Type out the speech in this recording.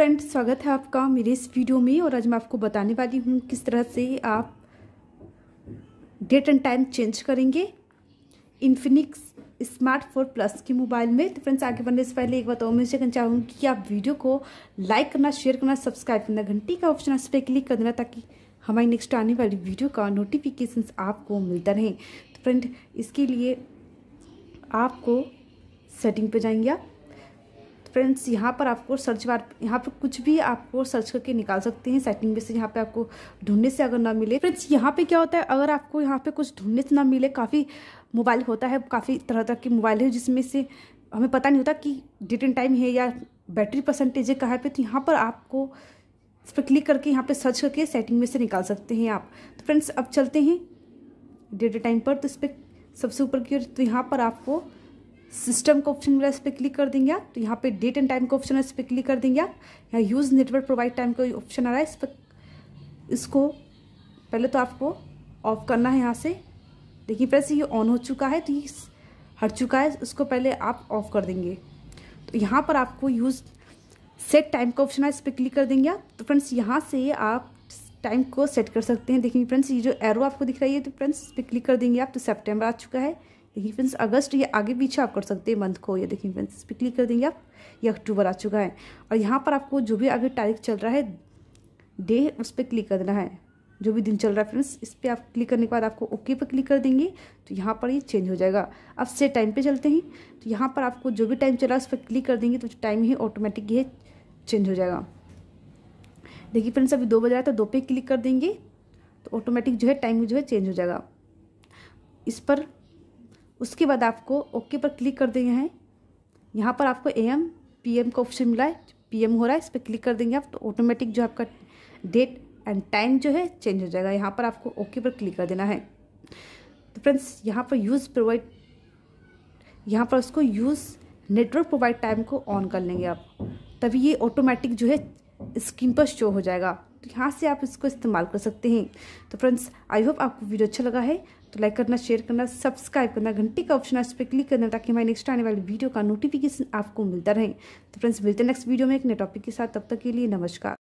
friend स्वागत है आपका मेरे इस वीडियो में और आज मैं आपको बताने वाली हूँ किस तरह से आप डेट एंड टाइम चेंज करेंगे इन्फिनिक्स स्मार्ट फोर प्लस के मोबाइल में तो फ्रेंड्स आगे बढ़ने से पहले एक बात और मैं कहना चाहूँगी कि आप वीडियो को लाइक करना शेयर करना सब्सक्राइब करना घंटी का ऑप्शन उस पर क्लिक कर देना ताकि हमारी नेक्स्ट आने वाली वीडियो का नोटिफिकेशन आपको मिलता रहे तो फ्रेंड इसके लिए आपको सेटिंग पर जाएंगे आप फ्रेंड्स यहाँ पर आपको सर्च बार यहाँ पर कुछ भी आपको सर्च करके निकाल सकते हैं सेटिंग में से यहाँ पे आपको ढूंढने से अगर ना मिले फ्रेंड्स यहाँ पे क्या होता है अगर आपको यहाँ पे कुछ ढूंढने से ना मिले काफ़ी मोबाइल होता है काफ़ी तरह तरह के मोबाइल है जिसमें से हमें पता नहीं होता कि डेट एंड टाइम है या बैटरी परसेंटेज है कहाँ पर तो यहाँ पर आपको इस पर क्लिक करके यहाँ पर सर्च करके सेटिंग में से निकाल सकते हैं आप तो फ्रेंड्स अब चलते हैं डेट टाइम पर तो इस पर सबसे ऊपर की तो यहाँ पर आपको सिस्टम का ऑप्शन मिला इस पर क्लिक कर देंगे आप तो यहाँ पे डेट एंड टाइम का ऑप्शन है इस पर क्लिक कर देंगे आप यहाँ यूज़ नेटवर्क प्रोवाइड टाइम का ऑप्शन आ रहा है इस पर इसको पहले तो आपको ऑफ करना है यहाँ से देखिए फ्रेंड्स ये ऑन हो चुका है तो ये हट चुका है उसको पहले आप ऑफ कर देंगे तो यहाँ पर आपको यूज़ सेट टाइम का ऑप्शन है इस पर क्लिक कर देंगे आप तो फ्रेंड्स यहाँ से आप टाइम को सेट कर सकते हैं देखिए फ्रेंड्स ये जो एरो आपको दिख रही है तो फ्रेंड्स इस पर क्लिक कर देंगे आप तो सेप्टेम्बर आ चुका है देखिए फ्रेंड्स अगस्त ये आगे पीछे आप कर सकते हैं मंथ को ये देखिए फ्रेंड्स इस पर क्लिक कर देंगे आप ये अक्टूबर आ चुका है और यहाँ पर आपको जो भी आगे तारीख चल रहा है डे उस पर क्लिक करना है जो भी दिन चल रहा है फ्रेंड्स इस पर आप क्लिक करने के बाद आपको ओके पर क्लिक कर देंगे तो यहाँ पर ये चेंज हो जाएगा अब से टाइम पर चलते हैं तो यहाँ पर आपको जो भी टाइम चल रहा है उस पर क्लिक कर देंगे तो टाइम ही ऑटोमेटिक ये चेंज हो जाएगा देखिए फ्रेंड्स अभी दो बज रहा है तो दो पे क्लिक कर देंगे तो ऑटोमेटिक जो है टाइम जो है चेंज हो जाएगा इस पर उसके बाद आपको ओके पर क्लिक कर देना है यहाँ पर आपको ए एम पी एम का ऑप्शन मिला है पी एम हो रहा है इस पर क्लिक कर देंगे आप तो ऑटोमेटिक जो आपका डेट एंड टाइम जो है चेंज हो जाएगा यहाँ पर आपको ओके पर क्लिक कर देना है तो फ्रेंड्स यहाँ पर यूज़ प्रोवाइड यहाँ पर उसको यूज़ नेटवर्क प्रोवाइड टाइम को ऑन कर लेंगे आप तभी ये ऑटोमेटिक जो है स्क्रीन पर शो हो जाएगा तो यहाँ से आप इसको इस्तेमाल कर सकते हैं तो फ्रेंड्स आई होप आपको वीडियो अच्छा लगा है तो लाइक करना शेयर करना सब्सक्राइब करना घंटे का ऑप्शन है उस पर क्लिक करना ताकि हमारे नेक्स्ट आने वाली वीडियो का नोटिफिकेशन आपको मिलता रहे तो फ्रेंड्स मिलते हैं नेक्स्ट वीडियो में एक नए टॉपिक के साथ तब तक के लिए नमस्कार